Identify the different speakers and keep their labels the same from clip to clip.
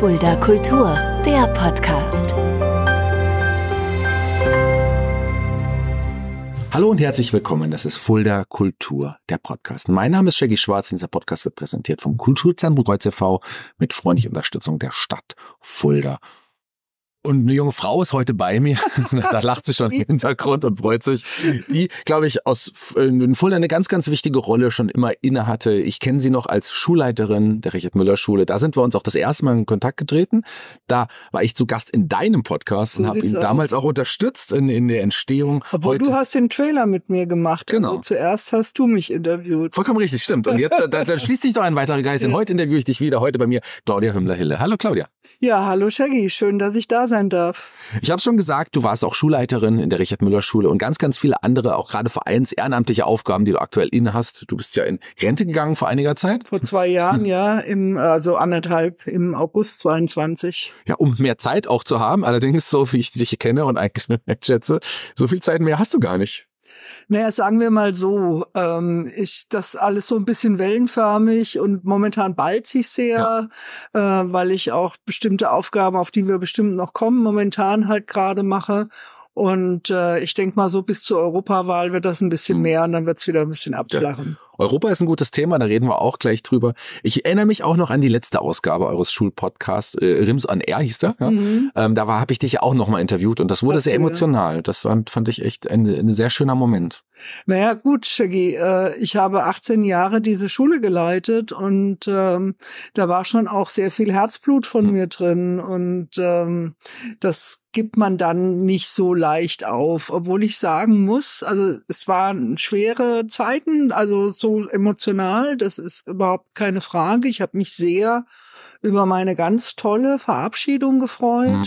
Speaker 1: Fulda Kultur, der Podcast.
Speaker 2: Hallo und herzlich willkommen. Das ist Fulda Kultur, der Podcast. Mein Name ist Shaggy Schwarz und dieser Podcast wird präsentiert vom Kulturzentrum Kreuz e.V. mit freundlicher Unterstützung der Stadt Fulda und eine junge Frau ist heute bei mir. da lacht sie schon im Hintergrund und freut sich. Die, glaube ich, aus in Fulda eine ganz, ganz wichtige Rolle schon immer inne hatte. Ich kenne sie noch als Schulleiterin der Richard Müller Schule. Da sind wir uns auch das erste Mal in Kontakt getreten. Da war ich zu Gast in deinem Podcast und habe ihn aus. damals auch unterstützt in, in der Entstehung. Obwohl heute. du
Speaker 1: hast den Trailer mit mir gemacht.
Speaker 2: Genau. Also zuerst hast du mich interviewt. Vollkommen richtig, stimmt. Und jetzt, da, da schließt sich doch ein weiterer Geist. Und heute interviewe ich dich wieder, heute bei mir, Claudia Hümmler-Hille. Hallo Claudia.
Speaker 1: Ja, hallo Shaggy, schön, dass ich da sein darf.
Speaker 2: Ich habe schon gesagt, du warst auch Schulleiterin in der Richard Müller Schule und ganz, ganz viele andere, auch gerade Vereins ehrenamtliche Aufgaben, die du aktuell inne hast. Du bist ja in Rente gegangen vor einiger Zeit.
Speaker 1: Vor zwei Jahren, ja, im, also anderthalb im August 22.
Speaker 2: Ja, um mehr Zeit auch zu haben. Allerdings, so wie ich dich kenne und eigentlich schätze, so viel Zeit mehr hast du gar nicht.
Speaker 1: Naja, sagen wir mal so, ähm, ich das alles so ein bisschen wellenförmig und momentan ballt sich sehr, ja. äh, weil ich auch bestimmte Aufgaben, auf die wir bestimmt noch kommen, momentan halt gerade mache. Und äh, ich denke mal, so bis zur Europawahl wird das ein bisschen mhm. mehr und dann
Speaker 2: wird's wieder ein bisschen abflachen. Ja. Europa ist ein gutes Thema, da reden wir auch gleich drüber. Ich erinnere mich auch noch an die letzte Ausgabe eures Schulpodcasts, äh, Rims on Air hieß der. Ja? Mhm. Ähm, da habe ich dich ja auch nochmal interviewt und das wurde Absolut. sehr emotional. Das fand, fand ich echt ein, ein sehr schöner Moment.
Speaker 1: Naja, gut, Shaggy, äh, ich habe 18 Jahre diese Schule geleitet und ähm, da war schon auch sehr viel Herzblut von hm. mir drin und ähm, das gibt man dann nicht so leicht auf, obwohl ich sagen muss, also es waren schwere Zeiten, also so emotional, das ist überhaupt keine Frage. Ich habe mich sehr über meine ganz tolle Verabschiedung gefreut, mhm.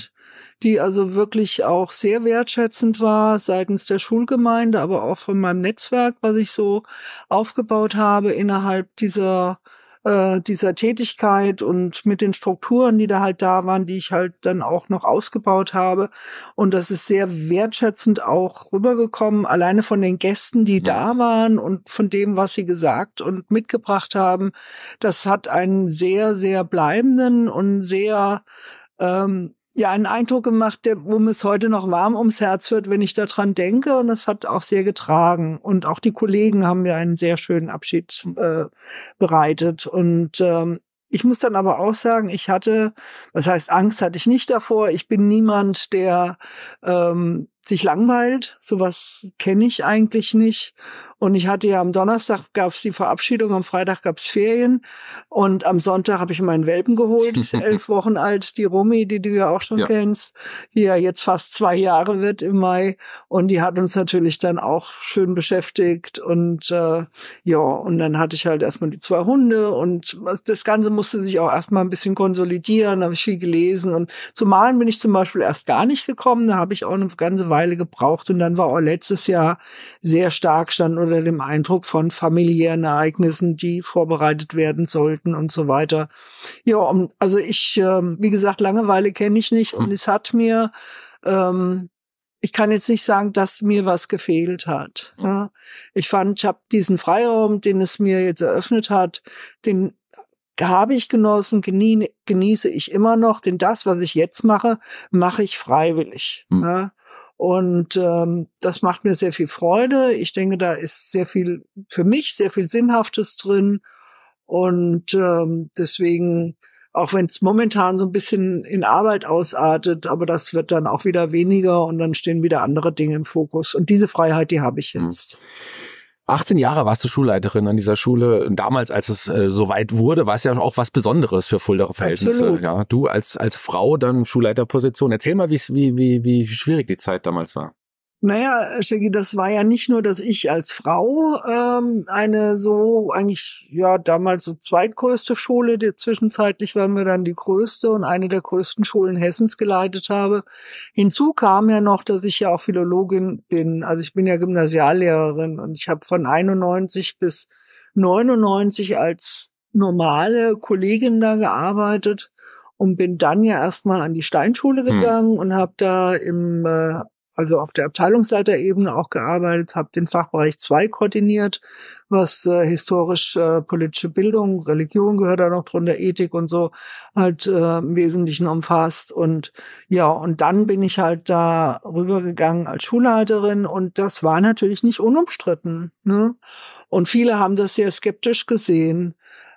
Speaker 1: die also wirklich auch sehr wertschätzend war seitens der Schulgemeinde, aber auch von meinem Netzwerk, was ich so aufgebaut habe innerhalb dieser äh, dieser Tätigkeit und mit den Strukturen, die da halt da waren, die ich halt dann auch noch ausgebaut habe. Und das ist sehr wertschätzend auch rübergekommen, alleine von den Gästen, die mhm. da waren und von dem, was sie gesagt und mitgebracht haben. Das hat einen sehr, sehr bleibenden und sehr ähm, ja einen Eindruck gemacht, der, wo mir es heute noch warm ums Herz wird, wenn ich daran denke. Und das hat auch sehr getragen. Und auch die Kollegen haben mir einen sehr schönen Abschied äh, bereitet. Und ähm, ich muss dann aber auch sagen, ich hatte, was heißt Angst hatte ich nicht davor. Ich bin niemand, der ähm, sich langweilt. Sowas kenne ich eigentlich nicht. Und ich hatte ja am Donnerstag gab es die Verabschiedung, am Freitag gab es Ferien und am Sonntag habe ich meinen Welpen geholt, elf Wochen alt, die Rumi, die du ja auch schon ja. kennst, die ja jetzt fast zwei Jahre wird im Mai. Und die hat uns natürlich dann auch schön beschäftigt. Und äh, ja, und dann hatte ich halt erstmal die zwei Hunde und das Ganze musste sich auch erstmal ein bisschen konsolidieren, habe ich viel gelesen. Und zum Malen bin ich zum Beispiel erst gar nicht gekommen, da habe ich auch eine ganze Weile Weile gebraucht und dann war auch letztes Jahr sehr stark stand unter dem Eindruck von familiären Ereignissen, die vorbereitet werden sollten und so weiter. Ja, um, also ich, äh, wie gesagt, Langeweile kenne ich nicht und hm. es hat mir ähm, ich kann jetzt nicht sagen, dass mir was gefehlt hat. Hm. Ja. Ich fand, ich habe diesen Freiraum, den es mir jetzt eröffnet hat, den habe ich genossen, genie genieße ich immer noch, denn das, was ich jetzt mache, mache ich freiwillig. Mhm. Ja. Und ähm, das macht mir sehr viel Freude. Ich denke, da ist sehr viel für mich, sehr viel Sinnhaftes drin. Und ähm, deswegen, auch wenn es momentan so ein bisschen in Arbeit ausartet, aber das wird dann auch wieder weniger und dann stehen wieder andere Dinge im Fokus. Und diese Freiheit, die habe ich mhm. jetzt.
Speaker 2: Mhm. 18 Jahre warst du Schulleiterin an dieser Schule. Damals, als es äh, soweit wurde, war es ja auch was Besonderes für Fuldaer Verhältnisse. Ja, du als, als Frau dann Schulleiterposition. Erzähl mal, wie, wie, wie schwierig die Zeit damals war.
Speaker 1: Naja, Shaggy, das war ja nicht nur, dass ich als Frau ähm, eine so eigentlich ja damals so zweitgrößte Schule, die zwischenzeitlich waren wir dann die größte und eine der größten Schulen Hessens geleitet habe. Hinzu kam ja noch, dass ich ja auch Philologin bin. Also ich bin ja Gymnasiallehrerin und ich habe von 91 bis 99 als normale Kollegin da gearbeitet und bin dann ja erstmal an die Steinschule hm. gegangen hm. und habe da im äh, also auf der Abteilungsleiterebene auch gearbeitet, habe den Fachbereich 2 koordiniert, was äh, historisch äh, politische Bildung, Religion gehört da noch drunter, Ethik und so halt äh, im Wesentlichen umfasst. Und ja, und dann bin ich halt da rübergegangen als Schulleiterin und das war natürlich nicht unumstritten. Ne? Und viele haben das sehr skeptisch gesehen.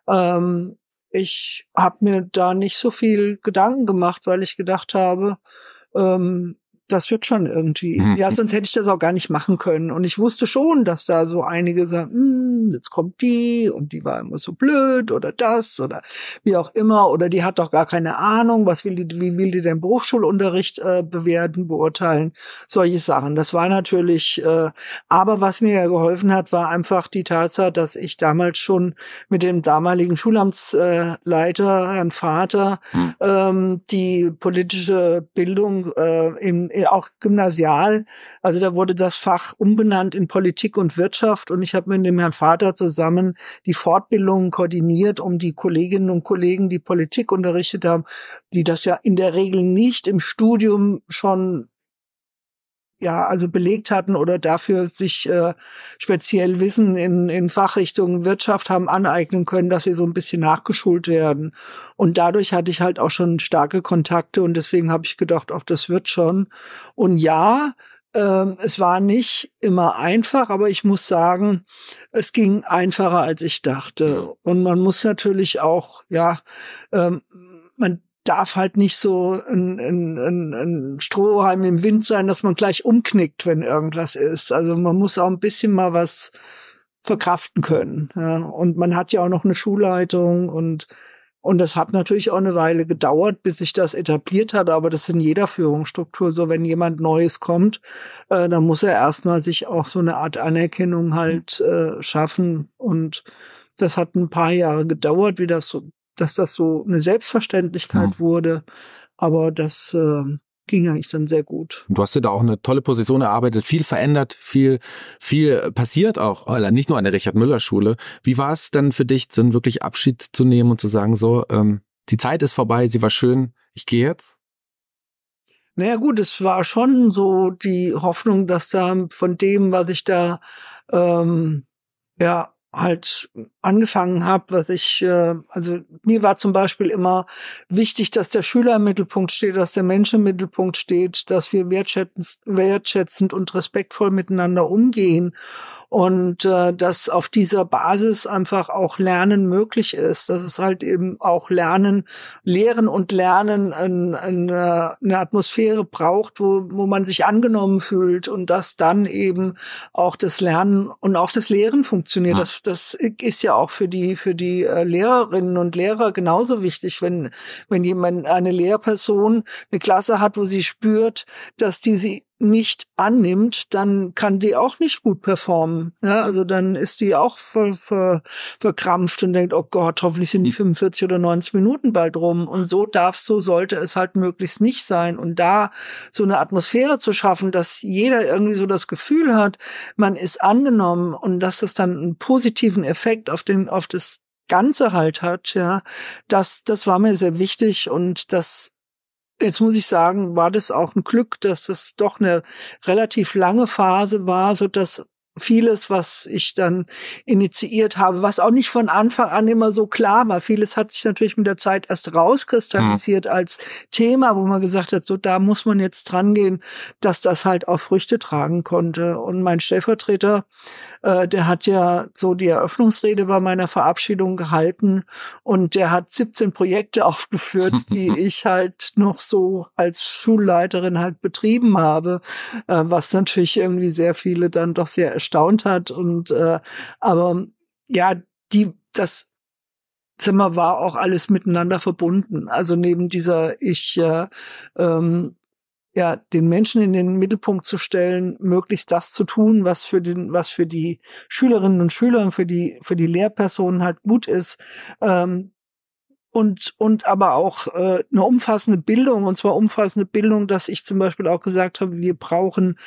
Speaker 1: Ähm, ich habe mir da nicht so viel Gedanken gemacht, weil ich gedacht habe, ähm, das wird schon irgendwie. Mhm. Ja, sonst hätte ich das auch gar nicht machen können. Und ich wusste schon, dass da so einige sagen, hm, jetzt kommt die und die war immer so blöd oder das oder wie auch immer oder die hat doch gar keine Ahnung, was will die, wie will die den Berufsschulunterricht äh, bewerten, beurteilen, solche Sachen. Das war natürlich, äh, aber was mir ja geholfen hat, war einfach die Tatsache, dass ich damals schon mit dem damaligen Schulamtsleiter, äh, Herrn Vater, mhm. ähm, die politische Bildung äh, in, im äh, auch gymnasial. Also da wurde das Fach umbenannt in Politik und Wirtschaft und ich habe mit dem Herrn Vater zusammen die Fortbildungen koordiniert, um die Kolleginnen und Kollegen, die Politik unterrichtet haben, die das ja in der Regel nicht im Studium schon ja, also belegt hatten oder dafür sich äh, speziell Wissen in, in Fachrichtungen Wirtschaft haben aneignen können, dass sie so ein bisschen nachgeschult werden. Und dadurch hatte ich halt auch schon starke Kontakte und deswegen habe ich gedacht, auch das wird schon. Und ja, ähm, es war nicht immer einfach, aber ich muss sagen, es ging einfacher, als ich dachte. Und man muss natürlich auch, ja, ähm, man darf halt nicht so ein, ein, ein, ein Strohhalm im Wind sein, dass man gleich umknickt, wenn irgendwas ist. Also man muss auch ein bisschen mal was verkraften können. Ja. Und man hat ja auch noch eine Schulleitung und und das hat natürlich auch eine Weile gedauert, bis sich das etabliert hat, aber das ist in jeder Führungsstruktur so, wenn jemand Neues kommt, äh, dann muss er erstmal sich auch so eine Art Anerkennung halt äh, schaffen. Und das hat ein paar Jahre gedauert, wie das so dass das so eine Selbstverständlichkeit mhm. wurde. Aber das äh, ging eigentlich dann sehr gut.
Speaker 2: du hast dir da auch eine tolle Position erarbeitet, viel verändert, viel, viel passiert auch, äh, nicht nur an der Richard-Müller-Schule. Wie war es dann für dich, dann wirklich Abschied zu nehmen und zu sagen, so, ähm, die Zeit ist vorbei, sie war schön, ich gehe jetzt?
Speaker 1: Naja gut, es war schon so die Hoffnung, dass da von dem, was ich da ähm, ja halt angefangen habe, was ich, äh, also mir war zum Beispiel immer wichtig, dass der Schüler im Mittelpunkt steht, dass der Mensch im Mittelpunkt steht, dass wir wertschätzend, wertschätzend und respektvoll miteinander umgehen und äh, dass auf dieser Basis einfach auch Lernen möglich ist, dass es halt eben auch Lernen, Lehren und Lernen in, in, äh, eine Atmosphäre braucht, wo, wo man sich angenommen fühlt und dass dann eben auch das Lernen und auch das Lehren funktioniert. Ja. Das, das ist ja auch für die, für die äh, Lehrerinnen und Lehrer genauso wichtig, wenn, wenn jemand, eine Lehrperson eine Klasse hat, wo sie spürt, dass die sie nicht annimmt, dann kann die auch nicht gut performen. Ja, also dann ist die auch ver, ver, verkrampft und denkt, oh Gott, hoffentlich sind die 45 hm. oder 90 Minuten bald rum. Und so darfst so sollte es halt möglichst nicht sein. Und da so eine Atmosphäre zu schaffen, dass jeder irgendwie so das Gefühl hat, man ist angenommen und dass das dann einen positiven Effekt auf den, auf das Ganze halt hat, ja, das, das war mir sehr wichtig und das Jetzt muss ich sagen, war das auch ein Glück, dass es doch eine relativ lange Phase war, so dass vieles, was ich dann initiiert habe, was auch nicht von Anfang an immer so klar war. Vieles hat sich natürlich mit der Zeit erst rauskristallisiert mhm. als Thema, wo man gesagt hat, so da muss man jetzt dran gehen, dass das halt auch Früchte tragen konnte. Und mein Stellvertreter äh, der hat ja so die Eröffnungsrede bei meiner Verabschiedung gehalten und der hat 17 Projekte aufgeführt, die ich halt noch so als Schulleiterin halt betrieben habe, äh, was natürlich irgendwie sehr viele dann doch sehr erstaunt hat. Und äh, aber ja, die das Zimmer war auch alles miteinander verbunden. Also neben dieser ich äh, ähm, ja, den Menschen in den Mittelpunkt zu stellen, möglichst das zu tun, was für den, was für die Schülerinnen und Schüler und für die, für die Lehrpersonen halt gut ist. Ähm, und, und aber auch äh, eine umfassende Bildung, und zwar umfassende Bildung, dass ich zum Beispiel auch gesagt habe, wir brauchen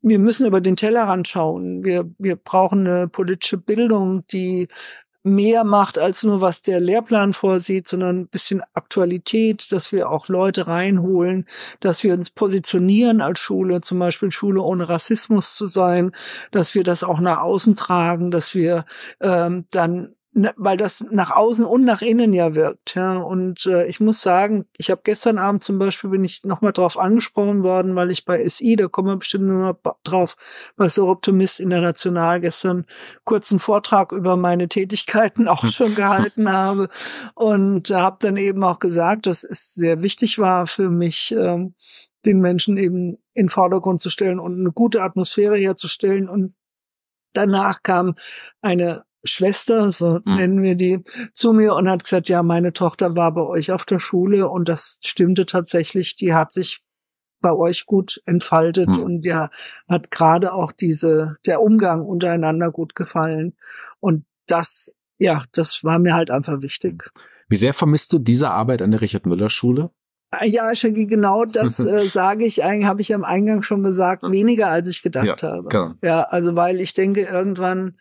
Speaker 1: wir müssen über den Tellerrand schauen. Wir, wir brauchen eine politische Bildung, die mehr macht als nur, was der Lehrplan vorsieht, sondern ein bisschen Aktualität, dass wir auch Leute reinholen, dass wir uns positionieren als Schule, zum Beispiel Schule ohne Rassismus zu sein, dass wir das auch nach außen tragen, dass wir ähm, dann Ne, weil das nach außen und nach innen ja wirkt. Ja. Und äh, ich muss sagen, ich habe gestern Abend zum Beispiel, bin ich nochmal drauf angesprochen worden, weil ich bei SI, da kommen wir bestimmt nochmal drauf, bei So Optimist International gestern kurzen Vortrag über meine Tätigkeiten auch hm. schon gehalten habe. Und habe dann eben auch gesagt, dass es sehr wichtig war für mich, ähm, den Menschen eben in Vordergrund zu stellen und eine gute Atmosphäre herzustellen und Danach kam eine Schwester, so mhm. nennen wir die, zu mir und hat gesagt, ja, meine Tochter war bei euch auf der Schule und das stimmte tatsächlich, die hat sich bei euch gut entfaltet mhm. und ja, hat gerade auch diese, der Umgang untereinander gut gefallen. Und das, ja, das war mir halt einfach wichtig.
Speaker 2: Wie sehr vermisst du diese Arbeit an der Richard-Müller-Schule?
Speaker 1: Äh, ja, Shaggy, genau das äh, sage ich eigentlich, habe ich am Eingang schon gesagt, weniger als ich gedacht ja, habe. Genau. Ja, also weil ich denke, irgendwann,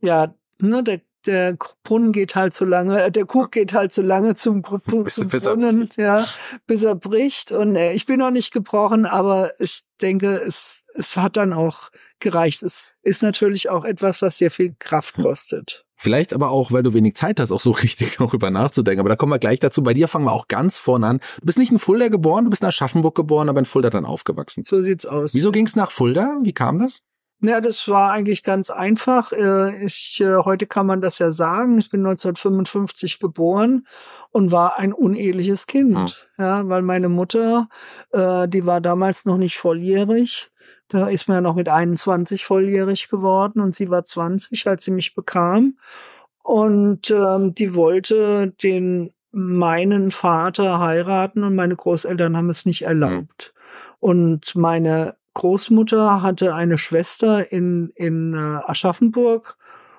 Speaker 1: ja, ne, der, der Brunnen geht halt so lange, äh, der Kuch geht halt so lange zum, zum, bis, bis Brunnen, ja, bis er bricht. Und äh, ich bin noch nicht gebrochen, aber ich denke, es, es hat dann auch gereicht. Es ist natürlich auch etwas, was sehr viel Kraft hm. kostet.
Speaker 2: Vielleicht aber auch, weil du wenig Zeit hast, auch so richtig darüber nachzudenken. Aber da kommen wir gleich dazu. Bei dir fangen wir auch ganz vorne an. Du bist nicht in Fulda geboren, du bist in Aschaffenburg geboren, aber in Fulda dann aufgewachsen. So sieht's aus. Wieso ging's nach Fulda? Wie kam das? Ja, das war eigentlich ganz einfach. Äh,
Speaker 1: ich, äh, heute kann man das ja sagen. Ich bin 1955 geboren und war ein uneheliches Kind. Hm. Ja, weil meine Mutter, äh, die war damals noch nicht volljährig. Da ist man ja noch mit 21 volljährig geworden und sie war 20, als sie mich bekam. Und ähm, die wollte den meinen Vater heiraten und meine Großeltern haben es nicht hm. erlaubt. Hm. Und meine Großmutter hatte eine Schwester in, in äh, Aschaffenburg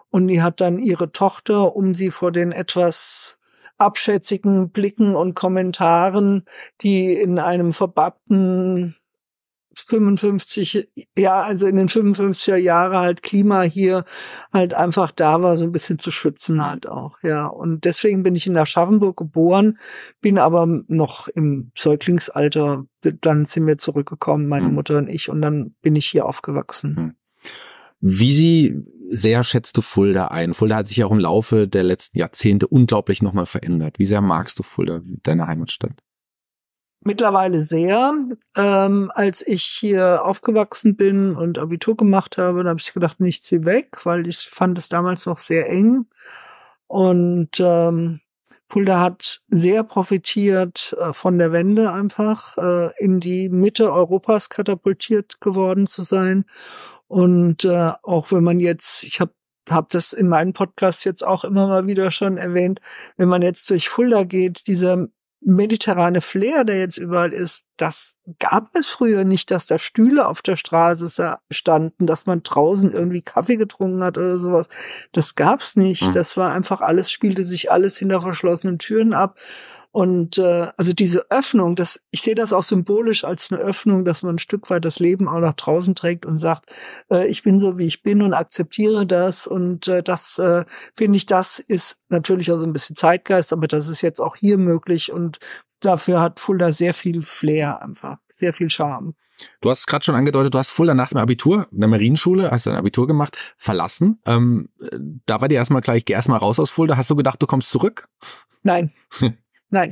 Speaker 1: und die hat dann ihre Tochter, um sie vor den etwas abschätzigen Blicken und Kommentaren, die in einem verbappten 55, ja, also in den 55er Jahre halt Klima hier halt einfach da war, so ein bisschen zu schützen halt auch, ja. Und deswegen bin ich in Aschaffenburg geboren, bin aber noch im Säuglingsalter, dann sind wir zurückgekommen, meine hm. Mutter und ich, und dann bin ich hier aufgewachsen.
Speaker 2: Hm. Wie Sie sehr schätzt du Fulda ein? Fulda hat sich auch im Laufe der letzten Jahrzehnte unglaublich nochmal verändert. Wie sehr magst du Fulda, deine Heimatstadt?
Speaker 1: mittlerweile sehr. Ähm, als ich hier aufgewachsen bin und Abitur gemacht habe, da habe ich gedacht, nicht sie weg, weil ich fand es damals noch sehr eng. Und ähm, Fulda hat sehr profitiert äh, von der Wende einfach, äh, in die Mitte Europas katapultiert geworden zu sein. Und äh, auch wenn man jetzt, ich habe hab das in meinem Podcast jetzt auch immer mal wieder schon erwähnt, wenn man jetzt durch Fulda geht, dieser mediterrane Flair, der jetzt überall ist, das gab es früher nicht, dass da Stühle auf der Straße standen, dass man draußen irgendwie Kaffee getrunken hat oder sowas. Das gab's nicht. Hm. Das war einfach alles, spielte sich alles hinter verschlossenen Türen ab. Und äh, also diese Öffnung, das, ich sehe das auch symbolisch als eine Öffnung, dass man ein Stück weit das Leben auch nach draußen trägt und sagt, äh, ich bin so, wie ich bin und akzeptiere das. Und äh, das äh, finde ich, das ist natürlich auch so ein bisschen Zeitgeist, aber das ist jetzt auch hier möglich. Und dafür hat Fulda sehr viel Flair einfach, sehr viel Charme.
Speaker 2: Du hast es gerade schon angedeutet, du hast Fulda nach dem Abitur in der Marienschule, hast dein Abitur gemacht, verlassen. Ähm, äh, da war dir erstmal gleich, geh erstmal raus aus Fulda. Hast du gedacht, du kommst zurück? Nein.
Speaker 1: Nein,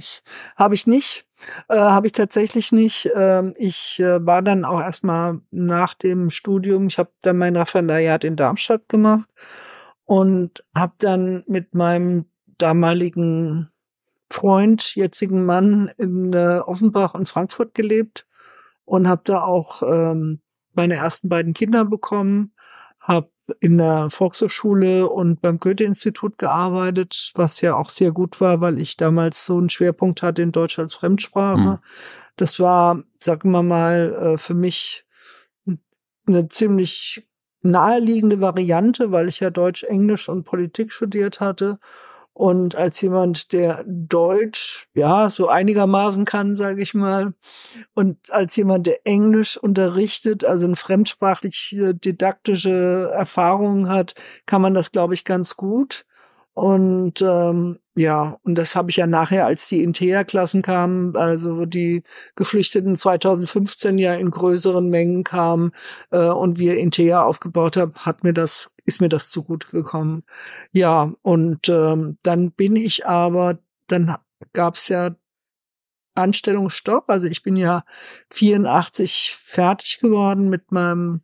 Speaker 1: habe ich nicht. Äh, habe ich tatsächlich nicht. Ähm, ich äh, war dann auch erstmal nach dem Studium, ich habe dann mein Referendariat in Darmstadt gemacht und habe dann mit meinem damaligen Freund, jetzigen Mann in äh, Offenbach und Frankfurt gelebt und habe da auch ähm, meine ersten beiden Kinder bekommen, habe in der Volkshochschule und beim Goethe-Institut gearbeitet, was ja auch sehr gut war, weil ich damals so einen Schwerpunkt hatte in Deutsch als Fremdsprache. Mhm. Das war, sagen wir mal, äh, für mich eine ziemlich naheliegende Variante, weil ich ja Deutsch, Englisch und Politik studiert hatte und als jemand, der Deutsch, ja, so einigermaßen kann, sage ich mal, und als jemand, der Englisch unterrichtet, also eine fremdsprachliche didaktische Erfahrung hat, kann man das, glaube ich, ganz gut. Und ähm, ja, und das habe ich ja nachher, als die Intea-Klassen kamen, also die Geflüchteten 2015 ja in größeren Mengen kamen äh, und wir Intea aufgebaut haben, hat mir das ist mir das zugute gekommen. Ja, und ähm, dann bin ich aber, dann gab's ja Anstellungsstopp. Also ich bin ja 84 fertig geworden mit meinem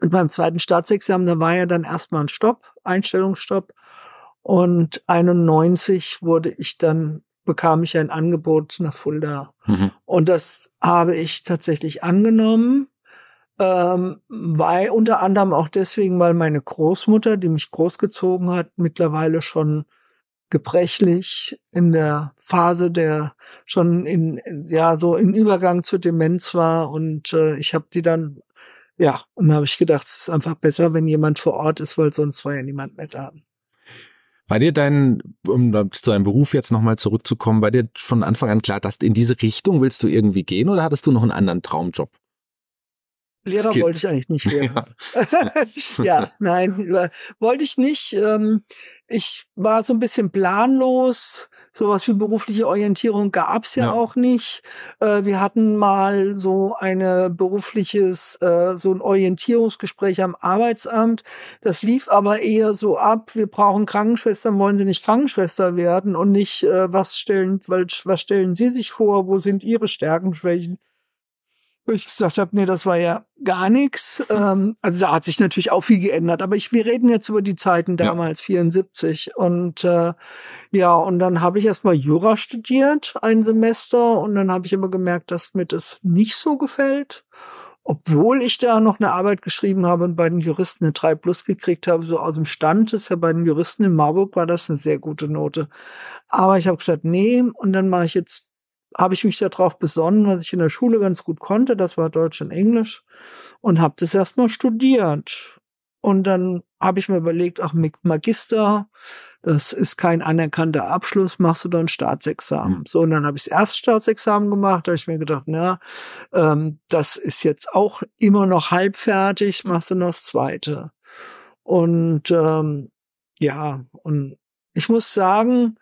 Speaker 1: mit meinem zweiten Staatsexamen. Da war ja dann erstmal ein Stopp, Einstellungsstopp. Und 91 wurde ich dann bekam ich ein Angebot nach Fulda. Mhm. Und das habe ich tatsächlich angenommen. Ähm, weil unter anderem auch deswegen, weil meine Großmutter, die mich großgezogen hat, mittlerweile schon gebrechlich in der Phase der schon in ja so im Übergang zur Demenz war und äh, ich habe die dann ja und habe ich gedacht, es ist einfach besser, wenn jemand vor Ort ist, weil sonst war ja niemand mehr da.
Speaker 2: Bei dir dein, um zu deinem Beruf jetzt nochmal zurückzukommen, bei dir von Anfang an klar, dass in diese Richtung willst du irgendwie gehen oder hattest du noch einen anderen Traumjob?
Speaker 1: Lehrer Kind. wollte ich
Speaker 2: eigentlich nicht werden.
Speaker 1: Ja, ja nein, wollte ich nicht. Ähm, ich war so ein bisschen planlos. Sowas wie berufliche Orientierung gab's ja, ja, auch nicht. Äh, wir hatten mal so eine berufliches, äh, so ein Orientierungsgespräch am Arbeitsamt. Das lief aber eher so ab. Wir brauchen Krankenschwestern. Wollen Sie nicht Krankenschwester werden und nicht, äh, was stellen, was stellen Sie sich vor? Wo sind Ihre Stärken, Schwächen? wo ich gesagt habe, nee, das war ja gar nichts. Ähm, also da hat sich natürlich auch viel geändert, aber ich, wir reden jetzt über die Zeiten damals, ja. 74. Und äh, ja, und dann habe ich erstmal Jura studiert, ein Semester, und dann habe ich immer gemerkt, dass mir das nicht so gefällt. Obwohl ich da noch eine Arbeit geschrieben habe und bei den Juristen eine 3 Plus gekriegt habe, so aus dem Stand ist ja bei den Juristen in Marburg war das eine sehr gute Note. Aber ich habe gesagt, nee, und dann mache ich jetzt habe ich mich darauf besonnen, was ich in der Schule ganz gut konnte. Das war Deutsch und Englisch und habe das erstmal studiert. Und dann habe ich mir überlegt, ach, Magister, das ist kein anerkannter Abschluss, machst du dann Staatsexamen. Mhm. So, und dann habe ich das Erststaatsexamen gemacht, da habe ich mir gedacht, na, ähm, das ist jetzt auch immer noch halbfertig, machst du noch das Zweite. Und ähm, ja, und ich muss sagen,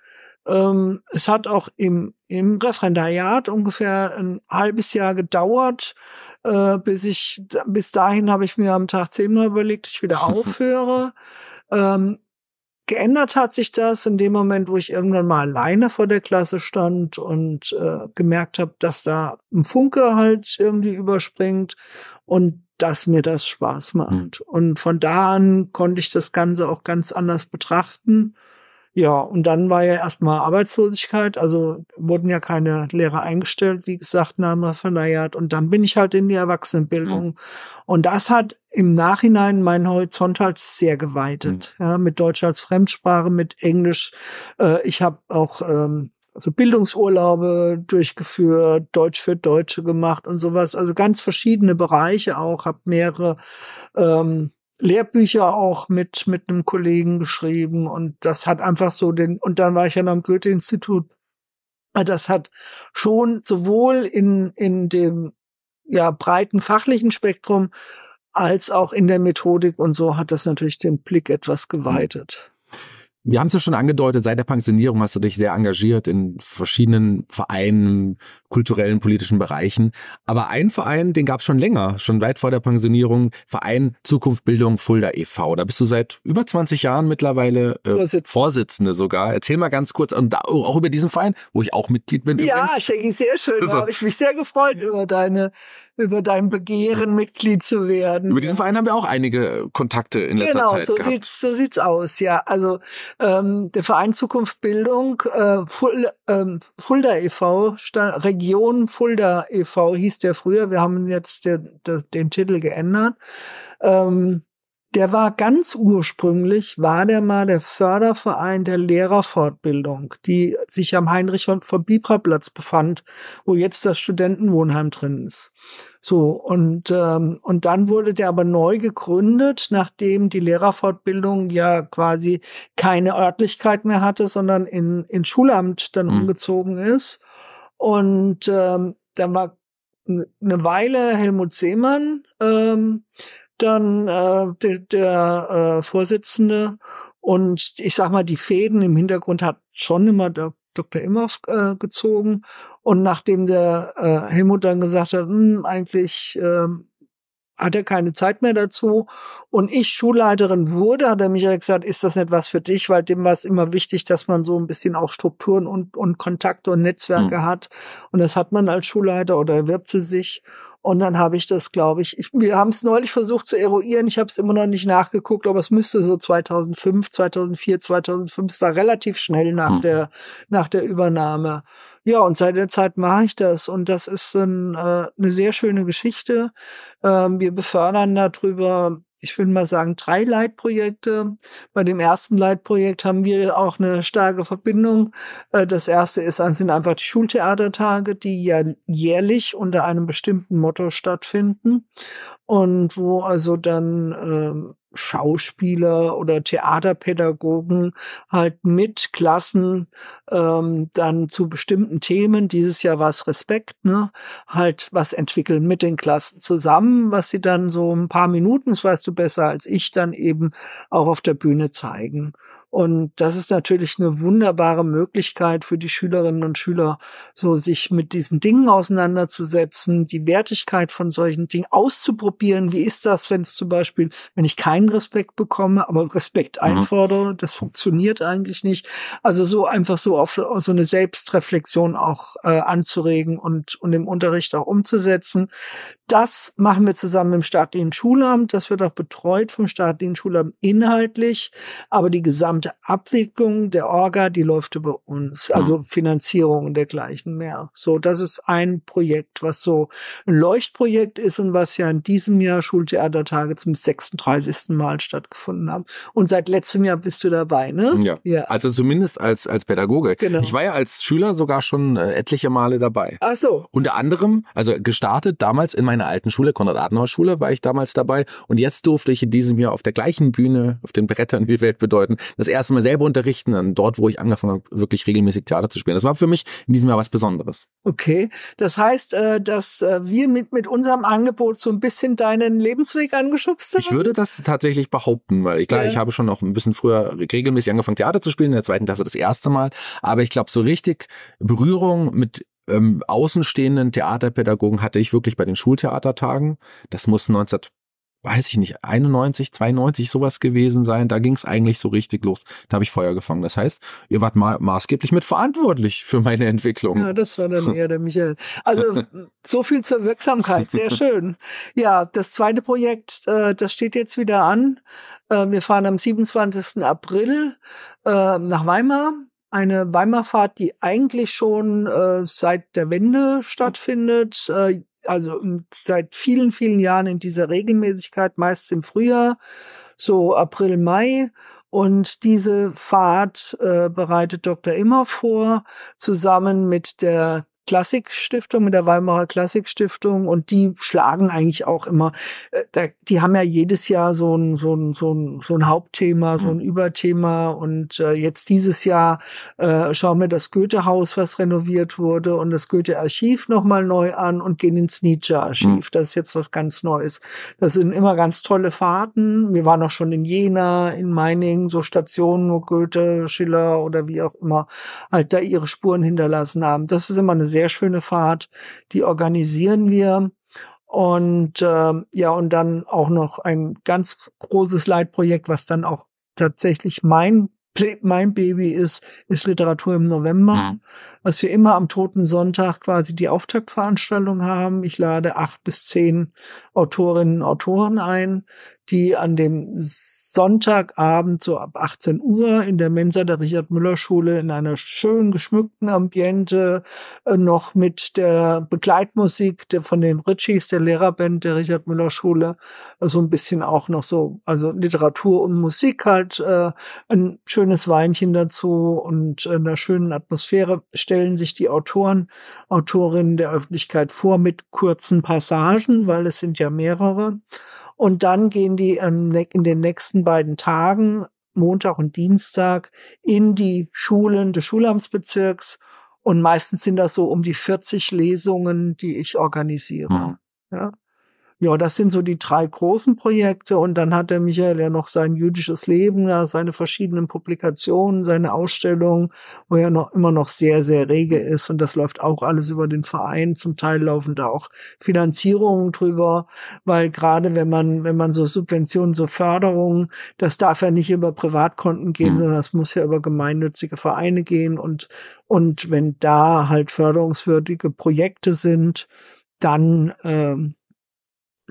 Speaker 1: ähm, es hat auch im, im Referendariat ungefähr ein halbes Jahr gedauert, äh, bis ich, bis dahin habe ich mir am Tag zehnmal überlegt, ich wieder aufhöre. ähm, geändert hat sich das in dem Moment, wo ich irgendwann mal alleine vor der Klasse stand und äh, gemerkt habe, dass da ein Funke halt irgendwie überspringt und dass mir das Spaß hm. macht. Mhm. Und von da an konnte ich das Ganze auch ganz anders betrachten ja, und dann war ja erstmal Arbeitslosigkeit, also wurden ja keine Lehrer eingestellt, wie gesagt, Name verleiert. Und dann bin ich halt in die Erwachsenenbildung. Mhm. Und das hat im Nachhinein meinen Horizont halt sehr geweitet. Mhm. Ja, mit Deutsch als Fremdsprache, mit Englisch. Äh, ich habe auch ähm, so Bildungsurlaube durchgeführt, Deutsch für Deutsche gemacht und sowas. Also ganz verschiedene Bereiche auch, habe mehrere ähm, Lehrbücher auch mit, mit einem Kollegen geschrieben und das hat einfach so den, und dann war ich ja noch am Goethe-Institut. Also das hat schon sowohl in, in dem, ja, breiten fachlichen Spektrum als auch in der Methodik und so hat das natürlich den Blick etwas
Speaker 2: geweitet. Wir haben es ja schon angedeutet, seit der Pensionierung hast du dich sehr engagiert in verschiedenen Vereinen, kulturellen, politischen Bereichen. Aber ein Verein, den gab es schon länger, schon weit vor der Pensionierung, Verein Zukunft Bildung Fulda e.V. Da bist du seit über 20 Jahren mittlerweile äh, Vorsitzende. Vorsitzende sogar. Erzähl mal ganz kurz und da, auch über diesen Verein, wo ich auch Mitglied bin. Ja, übrigens.
Speaker 1: Shaggy, sehr schön. Also da habe ich mich sehr gefreut über deine über dein Begehren, Mitglied zu werden. Über diesen Verein
Speaker 2: haben wir auch einige Kontakte in letzter genau, Zeit. Genau, so gehabt.
Speaker 1: sieht's, so sieht's aus, ja. Also ähm, der Verein Zukunft Bildung, äh, Fulda, ähm, Fulda e.V., Region Fulda e.V. hieß der früher. Wir haben jetzt der, der, den Titel geändert. Ähm, der war ganz ursprünglich, war der mal der Förderverein der Lehrerfortbildung, die sich am Heinrich von Bibra Platz befand, wo jetzt das Studentenwohnheim drin ist. So, und, ähm, und dann wurde der aber neu gegründet, nachdem die Lehrerfortbildung ja quasi keine Örtlichkeit mehr hatte, sondern in, in Schulamt dann mhm. umgezogen ist. Und ähm, dann war eine Weile Helmut Seemann ähm, dann äh, der, der äh, Vorsitzende und ich sag mal, die Fäden im Hintergrund hat schon immer der Dr. Imhoff äh, gezogen. Und nachdem der äh, Helmut dann gesagt hat, hm, eigentlich äh, hat er keine Zeit mehr dazu und ich Schulleiterin wurde, hat er mich gesagt, ist das nicht was für dich, weil dem war es immer wichtig, dass man so ein bisschen auch Strukturen und, und Kontakte und Netzwerke mhm. hat. Und das hat man als Schulleiter oder erwirbt sie sich. Und dann habe ich das, glaube ich, ich wir haben es neulich versucht zu eruieren. Ich habe es immer noch nicht nachgeguckt, aber es müsste so 2005, 2004, 2005. Es war relativ schnell nach mhm. der nach der Übernahme. Ja, und seit der Zeit mache ich das. Und das ist ein, äh, eine sehr schöne Geschichte. Ähm, wir befördern darüber ich würde mal sagen, drei Leitprojekte. Bei dem ersten Leitprojekt haben wir auch eine starke Verbindung. Äh, das erste ist, sind einfach die Schultheatertage, die ja jährlich unter einem bestimmten Motto stattfinden und wo also dann ähm, Schauspieler oder Theaterpädagogen halt mit Klassen ähm, dann zu bestimmten Themen, dieses Jahr war es Respekt, ne, halt was entwickeln mit den Klassen zusammen, was sie dann so ein paar Minuten, das weißt du besser als ich, dann eben auch auf der Bühne zeigen. Und das ist natürlich eine wunderbare Möglichkeit für die Schülerinnen und Schüler, so sich mit diesen Dingen auseinanderzusetzen, die Wertigkeit von solchen Dingen auszuprobieren. Wie ist das, wenn es zum Beispiel, wenn ich keinen Respekt bekomme, aber Respekt mhm. einfordere? Das funktioniert eigentlich nicht. Also so einfach so auf, auf so eine Selbstreflexion auch äh, anzuregen und, und im Unterricht auch umzusetzen das machen wir zusammen im staatlichen Schulamt. Das wird auch betreut vom staatlichen Schulamt inhaltlich. Aber die gesamte Abwicklung der Orga, die läuft über uns. Hm. Also Finanzierung und dergleichen mehr. So, das ist ein Projekt, was so ein Leuchtprojekt ist und was ja in diesem Jahr Schultheatertage zum 36. Mal stattgefunden haben. Und seit letztem Jahr bist du dabei, ne?
Speaker 2: Ja. ja. Also zumindest als, als Pädagoge. Genau. Ich war ja als Schüler sogar schon äh, etliche Male dabei. Ach so. Unter anderem, also gestartet damals in meiner meiner alten Schule, Konrad-Adenauer-Schule, war ich damals dabei. Und jetzt durfte ich in diesem Jahr auf der gleichen Bühne, auf den Brettern die Welt bedeuten, das erste Mal selber unterrichten, dann dort, wo ich angefangen habe, wirklich regelmäßig Theater zu spielen. Das war für mich in diesem Jahr was Besonderes.
Speaker 1: Okay, das heißt, äh, dass äh, wir mit, mit unserem Angebot so ein bisschen deinen Lebensweg angeschubst haben? Ich
Speaker 2: würde das tatsächlich behaupten, weil ich, klar, ja. ich habe schon noch ein bisschen früher regelmäßig angefangen, Theater zu spielen, in der zweiten Klasse das erste Mal. Aber ich glaube, so richtig Berührung mit ähm, außenstehenden Theaterpädagogen hatte ich wirklich bei den Schultheatertagen. Das muss 19, weiß ich nicht, 91, 92 sowas gewesen sein. Da ging es eigentlich so richtig los. Da habe ich Feuer gefangen. Das heißt, ihr wart ma maßgeblich mitverantwortlich für meine Entwicklung. Ja, das war dann eher
Speaker 1: der Michael. Also so viel zur Wirksamkeit. Sehr schön. Ja, das zweite Projekt, äh, das steht jetzt wieder an. Äh, wir fahren am 27. April äh, nach Weimar eine Weimarfahrt, die eigentlich schon äh, seit der Wende stattfindet, äh, also hm, seit vielen, vielen Jahren in dieser Regelmäßigkeit, meist im Frühjahr, so April, Mai. Und diese Fahrt äh, bereitet Dr. Immer vor, zusammen mit der Klassikstiftung, mit der Weimarer Klassikstiftung und die schlagen eigentlich auch immer, äh, die haben ja jedes Jahr so ein, so ein, so ein, so ein Hauptthema, so ein mhm. Überthema und äh, jetzt dieses Jahr äh, schauen wir das Goethehaus, was renoviert wurde und das Goethe-Archiv nochmal neu an und gehen ins Nietzsche-Archiv. Mhm. Das ist jetzt was ganz Neues. Das sind immer ganz tolle Fahrten. Wir waren auch schon in Jena, in Meiningen, so Stationen, wo Goethe, Schiller oder wie auch immer halt da ihre Spuren hinterlassen haben. Das ist immer eine sehr schöne Fahrt. Die organisieren wir. Und äh, ja, und dann auch noch ein ganz großes Leitprojekt, was dann auch tatsächlich mein mein Baby ist, ist Literatur im November, mhm. was wir immer am Toten Sonntag quasi die Auftaktveranstaltung haben. Ich lade acht bis zehn Autorinnen und Autoren ein, die an dem Sonntagabend so ab 18 Uhr in der Mensa der Richard-Müller-Schule in einer schön geschmückten Ambiente äh, noch mit der Begleitmusik von den Ritchies, der Lehrerband der Richard-Müller-Schule, äh, so ein bisschen auch noch so, also Literatur und Musik halt, äh, ein schönes Weinchen dazu und in einer schönen Atmosphäre stellen sich die Autoren, Autorinnen der Öffentlichkeit vor mit kurzen Passagen, weil es sind ja mehrere. Und dann gehen die ähm, ne-, in den nächsten beiden Tagen, Montag und Dienstag, in die Schulen des Schulamtsbezirks. Und meistens sind das so um die 40 Lesungen, die ich organisiere. Mhm. Ja. Ja, das sind so die drei großen Projekte. Und dann hat der Michael ja noch sein jüdisches Leben, ja, seine verschiedenen Publikationen, seine Ausstellungen, wo er noch immer noch sehr, sehr rege ist. Und das läuft auch alles über den Verein. Zum Teil laufen da auch Finanzierungen drüber, weil gerade wenn man, wenn man so Subventionen, so Förderungen, das darf ja nicht über Privatkonten gehen, mhm. sondern das muss ja über gemeinnützige Vereine gehen. Und, und wenn da halt förderungswürdige Projekte sind, dann, ähm,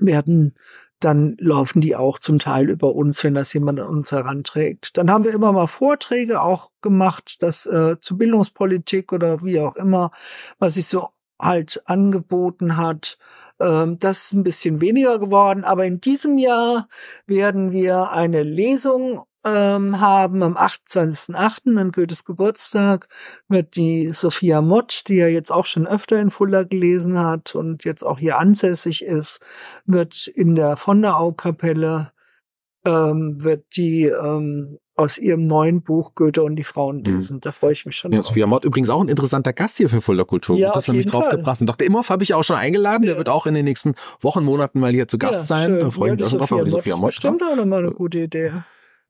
Speaker 1: werden, dann laufen die auch zum Teil über uns, wenn das jemand an uns heranträgt. Dann haben wir immer mal Vorträge auch gemacht, das äh, zu Bildungspolitik oder wie auch immer, was sich so halt angeboten hat. Ähm, das ist ein bisschen weniger geworden, aber in diesem Jahr werden wir eine Lesung ähm, haben am 28.8. an Goethes Geburtstag wird die Sophia Mott, die ja jetzt auch schon öfter in Fulda gelesen hat und jetzt auch hier ansässig ist, wird in der Von der au kapelle ähm, wird die ähm, aus ihrem neuen Buch Goethe und die Frauen mhm. lesen. Mhm. Da freue ich mich schon. Ja, drauf.
Speaker 2: Sophia Mott übrigens auch ein interessanter Gast hier für Fuller kultur Ja, das nämlich drauf Fall. gebracht. Und Dr. Imhoff habe ich auch schon eingeladen. Ja. Der wird auch in den nächsten Wochen, Monaten mal hier zu Gast ja, sein. Schön. Da freue ich mich auch schon drauf. Aber die Sophia Mott stimmt
Speaker 1: auch nochmal eine gute Idee.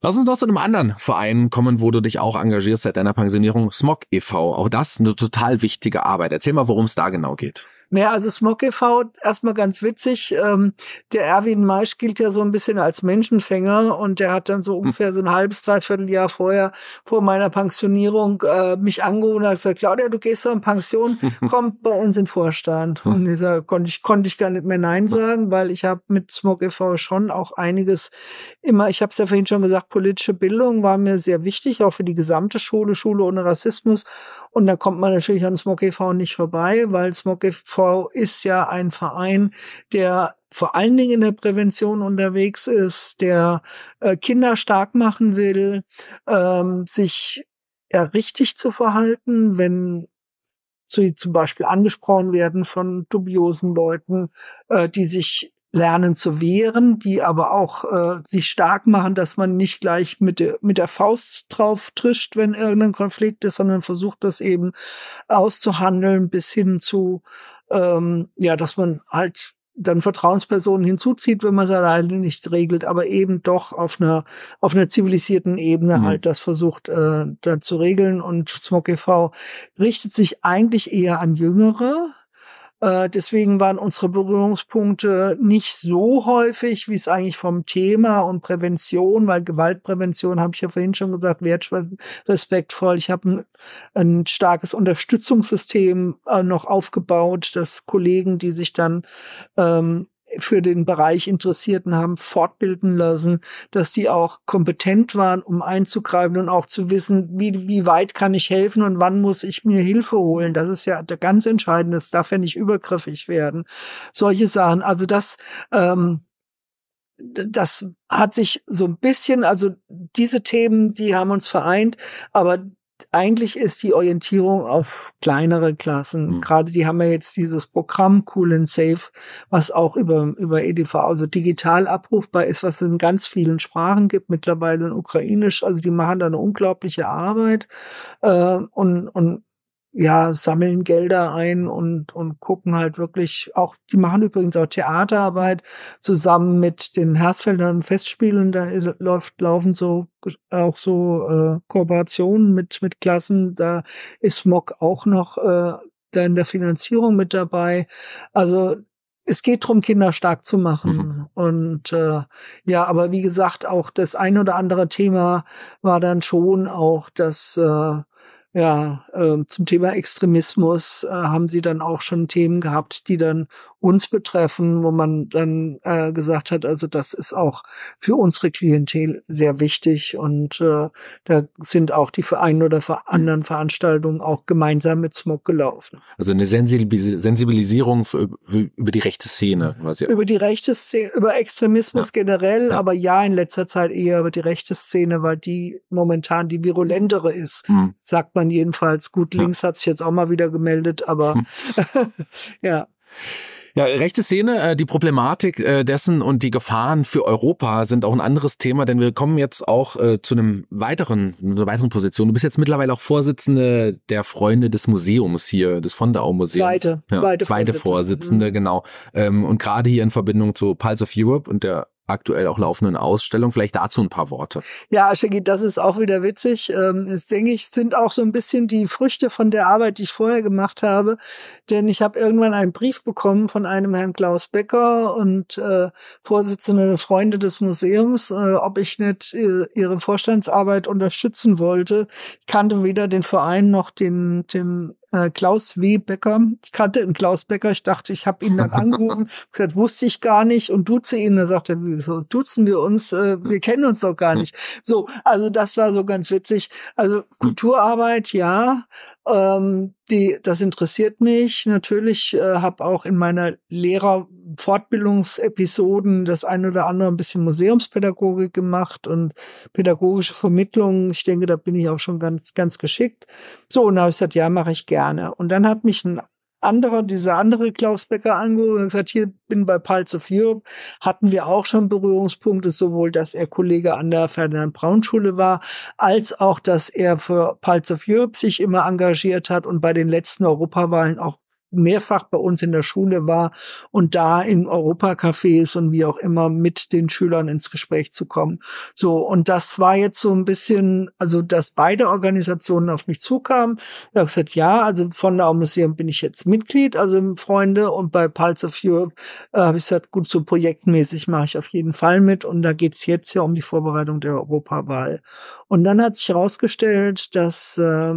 Speaker 2: Lass uns noch zu einem anderen Verein kommen, wo du dich auch engagierst seit deiner Pensionierung. Smog e.V. Auch das eine total wichtige Arbeit. Erzähl mal, worum es da genau geht.
Speaker 1: Naja, also Smog e.V. erstmal ganz witzig. Ähm, der Erwin Maisch gilt ja so ein bisschen als Menschenfänger und der hat dann so hm. ungefähr so ein halbes, dreiviertel Jahr vorher, vor meiner Pensionierung, äh, mich angerufen und hat gesagt, Claudia, du gehst doch in Pension, komm bei uns in Vorstand. Hm. Und dieser konnte ich, konnte ich gar nicht mehr Nein hm. sagen, weil ich habe mit Smog e.V. schon auch einiges immer, ich habe es ja vorhin schon gesagt, politische Bildung war mir sehr wichtig, auch für die gesamte Schule, Schule ohne Rassismus. Und da kommt man natürlich an Smog e.V. nicht vorbei, weil Smog e.V. ist ja ein Verein, der vor allen Dingen in der Prävention unterwegs ist, der äh, Kinder stark machen will, ähm, sich ja, richtig zu verhalten, wenn sie zum Beispiel angesprochen werden von dubiosen Leuten, äh, die sich lernen zu wehren, die aber auch äh, sich stark machen, dass man nicht gleich mit der, mit der Faust drauf trischt, wenn irgendein Konflikt ist, sondern versucht das eben auszuhandeln bis hin zu, ähm, ja, dass man halt dann Vertrauenspersonen hinzuzieht, wenn man es alleine nicht regelt, aber eben doch auf einer auf einer zivilisierten Ebene mhm. halt das versucht äh, dann zu regeln und Smog e.V. richtet sich eigentlich eher an Jüngere, äh, deswegen waren unsere Berührungspunkte nicht so häufig, wie es eigentlich vom Thema und Prävention, weil Gewaltprävention, habe ich ja vorhin schon gesagt, wertrespektvoll. Ich habe ein, ein, starkes Unterstützungssystem äh, noch aufgebaut, dass Kollegen, die sich dann ähm, für den Bereich Interessierten haben fortbilden lassen, dass die auch kompetent waren, um einzugreifen und auch zu wissen, wie, wie weit kann ich helfen und wann muss ich mir Hilfe holen. Das ist ja der ganz entscheidende, das darf ja nicht übergriffig werden. Solche Sachen. Also das, ähm, das hat sich so ein bisschen, also diese Themen, die haben uns vereint, aber eigentlich ist die Orientierung auf kleinere Klassen. Mhm. Gerade die haben ja jetzt dieses Programm Cool and Safe, was auch über, über EDV, also digital abrufbar ist, was es in ganz vielen Sprachen gibt, mittlerweile in Ukrainisch. Also die machen da eine unglaubliche Arbeit. Äh, und, und ja, sammeln Gelder ein und, und gucken halt wirklich auch, die machen übrigens auch Theaterarbeit zusammen mit den Hersfeldern Festspielen. Da läuft, laufen so auch so äh, Kooperationen mit, mit Klassen. Da ist Mock auch noch äh, da in der Finanzierung mit dabei. Also es geht darum, Kinder stark zu machen. Mhm. Und äh, ja, aber wie gesagt, auch das ein oder andere Thema war dann schon auch, dass äh, ja, äh, zum Thema Extremismus äh, haben Sie dann auch schon Themen gehabt, die dann uns betreffen, wo man dann äh, gesagt hat, also das ist auch für unsere Klientel sehr wichtig und äh, da sind auch die Vereine oder anderen Veranstaltungen auch gemeinsam mit Smog gelaufen.
Speaker 2: Also eine Sensibilisierung für, über die rechte Szene. Was mhm. ja.
Speaker 1: über die rechte Szene, über Extremismus ja. generell, ja. aber ja in letzter Zeit eher über die rechte Szene, weil die momentan die virulentere ist, mhm. sagt man man jedenfalls. Gut, links ja. hat sich jetzt auch mal wieder gemeldet, aber hm.
Speaker 2: ja. Ja, rechte Szene, äh, die Problematik äh, dessen und die Gefahren für Europa sind auch ein anderes Thema, denn wir kommen jetzt auch äh, zu einem weiteren, einer weiteren Position. Du bist jetzt mittlerweile auch Vorsitzende der Freunde des Museums hier, des Fondau Museums. Zweite, ja, zweite, zweite Vorsitzende, mhm. Vorsitzende mhm. genau. Ähm, und gerade hier in Verbindung zu Pulse of Europe und der aktuell auch laufenden Ausstellung. Vielleicht dazu ein paar Worte.
Speaker 1: Ja, Shaggy, das ist auch wieder witzig. Ähm, es, denke ich, sind auch so ein bisschen die Früchte von der Arbeit, die ich vorher gemacht habe. Denn ich habe irgendwann einen Brief bekommen von einem Herrn Klaus Becker und äh, Vorsitzende Freunde des Museums, äh, ob ich nicht äh, ihre Vorstandsarbeit unterstützen wollte. Ich kannte weder den Verein noch den, den äh, Klaus W. Becker. Ich kannte einen Klaus Becker, ich dachte, ich habe ihn dann angerufen, gesagt, wusste ich gar nicht und duze ihn. Dann sagt er, wieso duzen wir uns? Äh, wir kennen uns doch gar nicht. So, also das war so ganz witzig. Also Kulturarbeit, ja, ähm, die, das interessiert mich. Natürlich äh, habe auch in meiner Lehrer Fortbildungsepisoden das ein oder andere ein bisschen Museumspädagogik gemacht und pädagogische Vermittlung. Ich denke, da bin ich auch schon ganz, ganz geschickt. So, und da habe ich gesagt, ja, mache ich gerne. Und dann hat mich ein anderer, dieser andere Klaus Becker angerufen und gesagt, hier bin bei Pulse of Europe, hatten wir auch schon Berührungspunkte, sowohl, dass er Kollege an der Ferdinand-Braun-Schule war, als auch, dass er für Pulse of Europe sich immer engagiert hat und bei den letzten Europawahlen auch mehrfach bei uns in der Schule war und da in Europacafés und wie auch immer mit den Schülern ins Gespräch zu kommen. So, und das war jetzt so ein bisschen, also dass beide Organisationen auf mich zukamen. Ich habe gesagt, ja, also von der Museum bin ich jetzt Mitglied, also Freunde und bei Pulse of Europe äh, habe ich gesagt, gut, so projektmäßig mache ich auf jeden Fall mit und da geht's jetzt ja um die Vorbereitung der Europawahl. Und dann hat sich herausgestellt, dass äh,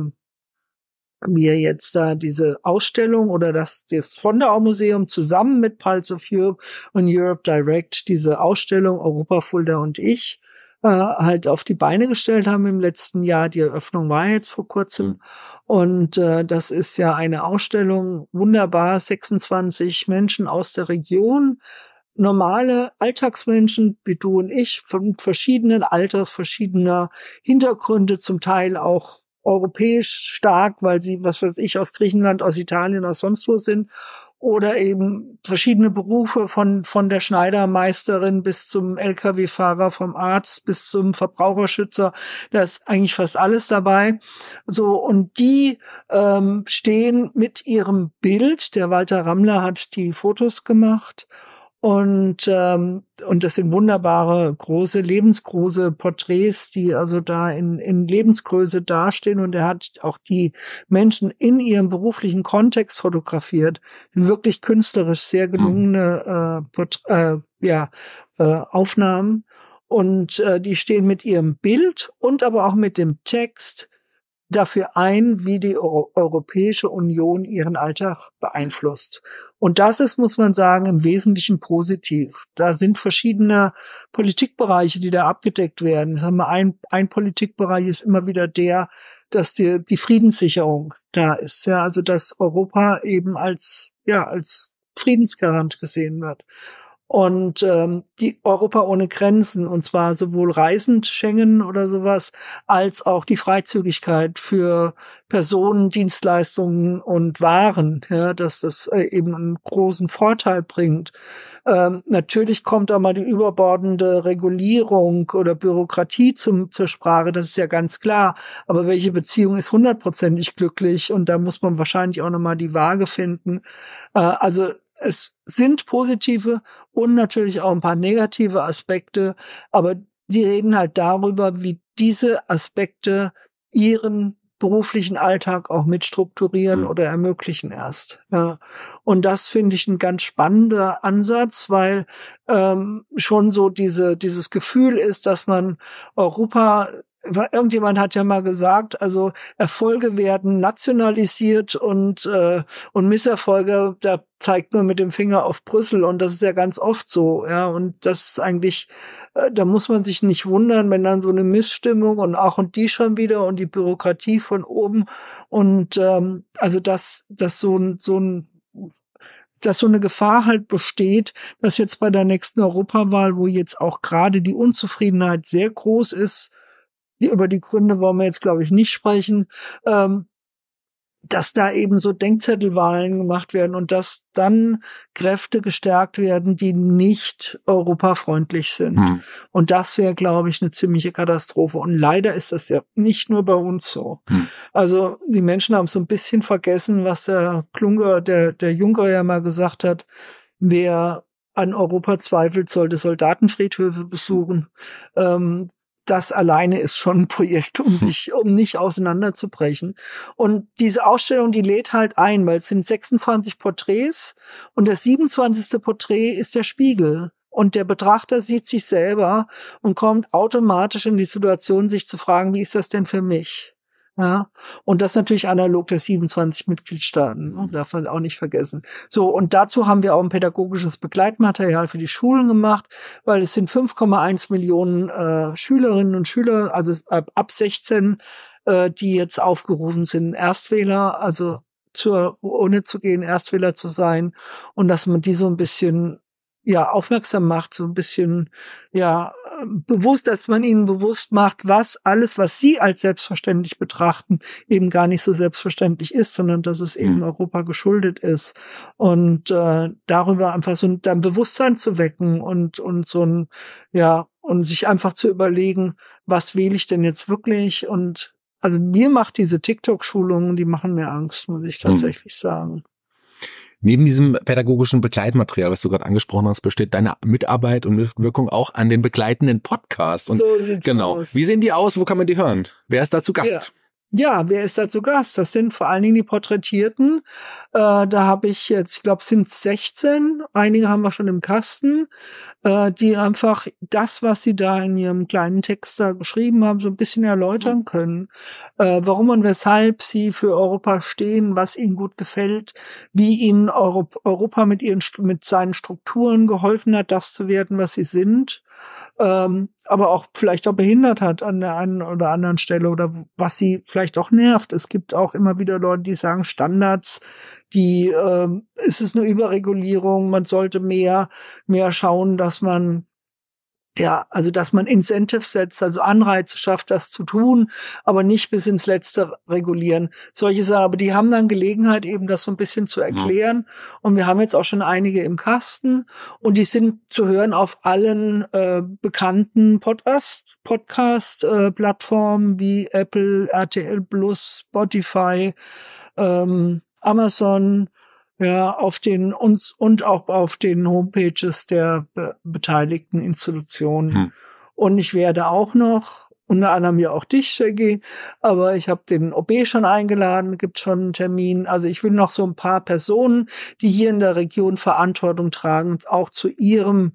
Speaker 1: wir jetzt da diese Ausstellung oder das, das Fondau Museum zusammen mit Pulse of Europe und Europe Direct diese Ausstellung Europa Fulda und ich äh, halt auf die Beine gestellt haben im letzten Jahr. Die Eröffnung war jetzt vor kurzem. Mhm. Und äh, das ist ja eine Ausstellung, wunderbar, 26 Menschen aus der Region, normale Alltagsmenschen wie du und ich, von verschiedenen Alters, verschiedener Hintergründe, zum Teil auch europäisch stark, weil sie, was weiß ich, aus Griechenland, aus Italien, aus sonst wo sind. Oder eben verschiedene Berufe von, von der Schneidermeisterin bis zum Lkw-Fahrer, vom Arzt bis zum Verbraucherschützer. Da ist eigentlich fast alles dabei. So, und die ähm, stehen mit ihrem Bild. Der Walter Rammler hat die Fotos gemacht und, ähm, und das sind wunderbare, große, lebensgroße Porträts, die also da in, in Lebensgröße dastehen. Und er hat auch die Menschen in ihrem beruflichen Kontext fotografiert. Wirklich künstlerisch sehr mhm. gelungene äh, äh, ja, äh, Aufnahmen. Und äh, die stehen mit ihrem Bild und aber auch mit dem Text dafür ein, wie die Euro Europäische Union ihren Alltag beeinflusst. Und das ist, muss man sagen, im Wesentlichen positiv. Da sind verschiedene Politikbereiche, die da abgedeckt werden. ein, ein Politikbereich ist immer wieder der, dass die, die Friedenssicherung da ist. Ja, also dass Europa eben als, ja, als Friedensgarant gesehen wird und ähm, die Europa ohne Grenzen und zwar sowohl reisend Schengen oder sowas als auch die Freizügigkeit für Personen, Dienstleistungen und Waren, ja, dass das äh, eben einen großen Vorteil bringt. Ähm, natürlich kommt da mal die überbordende Regulierung oder Bürokratie zum, zur Sprache, das ist ja ganz klar. Aber welche Beziehung ist hundertprozentig glücklich? Und da muss man wahrscheinlich auch nochmal die Waage finden. Äh, also es sind positive und natürlich auch ein paar negative Aspekte, aber die reden halt darüber, wie diese Aspekte ihren beruflichen Alltag auch mitstrukturieren mhm. oder ermöglichen erst. Ja. Und das finde ich ein ganz spannender Ansatz, weil ähm, schon so diese, dieses Gefühl ist, dass man Europa irgendjemand hat ja mal gesagt, also Erfolge werden nationalisiert und, äh, und Misserfolge, da zeigt man mit dem Finger auf Brüssel und das ist ja ganz oft so, ja. Und das ist eigentlich, äh, da muss man sich nicht wundern, wenn dann so eine Missstimmung und auch und die schon wieder und die Bürokratie von oben und ähm, also dass, das so ein, so ein dass so eine Gefahr halt besteht, dass jetzt bei der nächsten Europawahl, wo jetzt auch gerade die Unzufriedenheit sehr groß ist, die, über die Gründe wollen wir jetzt, glaube ich, nicht sprechen, ähm, dass da eben so Denkzettelwahlen gemacht werden und dass dann Kräfte gestärkt werden, die nicht europafreundlich sind. Hm. Und das wäre, glaube ich, eine ziemliche Katastrophe. Und leider ist das ja nicht nur bei uns so. Hm. Also die Menschen haben so ein bisschen vergessen, was der Klunger, der, der Juncker ja mal gesagt hat, wer an Europa zweifelt, sollte Soldatenfriedhöfe besuchen. Ähm, das alleine ist schon ein Projekt, um hm. sich, um nicht auseinanderzubrechen. Und diese Ausstellung, die lädt halt ein, weil es sind 26 Porträts und das 27. Porträt ist der Spiegel. Und der Betrachter sieht sich selber und kommt automatisch in die Situation, sich zu fragen, wie ist das denn für mich? Ja, und das natürlich analog der 27 Mitgliedstaaten, ne? Mhm. darf man auch nicht vergessen. So, und dazu haben wir auch ein pädagogisches Begleitmaterial für die Schulen gemacht, weil es sind 5,1 Millionen äh, Schülerinnen und Schüler, also ab, ab 16, äh, die jetzt aufgerufen sind, Erstwähler, also zur, ohne zu gehen, Erstwähler zu sein und dass man die so ein bisschen ja aufmerksam macht, so ein bisschen ja bewusst, dass man ihnen bewusst macht, was alles, was sie als selbstverständlich betrachten, eben gar nicht so selbstverständlich ist, sondern dass es eben mhm. Europa geschuldet ist. Und äh, darüber einfach so ein, ein Bewusstsein zu wecken und, und so ein, ja, und sich einfach zu überlegen, was wähle ich denn jetzt wirklich? Und also mir macht diese TikTok-Schulungen, die machen mir Angst, muss ich hm. tatsächlich
Speaker 2: mhm. sagen. Neben diesem pädagogischen Begleitmaterial, was du gerade angesprochen hast, besteht deine Mitarbeit und Mitwirkung auch an den begleitenden Podcasts. Und so sieht's genau. Aus. Wie sehen die aus? Wo kann man die hören? Wer ist dazu Gast? Ja.
Speaker 1: Ja, wer ist da zu Gast? Das sind vor allen Dingen die Porträtierten. Äh, da habe ich jetzt, ich glaube, sind 16. Einige haben wir schon im Kasten, äh, die einfach das, was sie da in ihrem kleinen Text da geschrieben haben, so ein bisschen erläutern mhm. können. Äh, warum und weshalb sie für Europa stehen, was ihnen gut gefällt, wie ihnen Europ Europa mit, ihren, mit seinen Strukturen geholfen hat, das zu werden, was sie sind. Ähm, aber auch vielleicht auch behindert hat an der einen oder anderen Stelle oder was sie vielleicht vielleicht auch nervt. Es gibt auch immer wieder Leute, die sagen, Standards, die, äh, ist es eine Überregulierung, man sollte mehr, mehr schauen, dass man ja, also dass man Incentives setzt, also Anreize schafft, das zu tun, aber nicht bis ins Letzte regulieren. Solche Sachen, aber die haben dann Gelegenheit, eben das so ein bisschen zu erklären. Und wir haben jetzt auch schon einige im Kasten und die sind zu hören auf allen äh, bekannten Podcast, Podcast-Plattformen äh, wie Apple, RTL Plus, Spotify, ähm, Amazon, ja, auf den uns und auch auf den Homepages der be beteiligten Institutionen. Hm. Und ich werde auch noch, unter anderem ja auch dich, Shaggy, aber ich habe den OB schon eingeladen, gibt schon einen Termin. Also ich will noch so ein paar Personen, die hier in der Region Verantwortung tragen, auch zu ihrem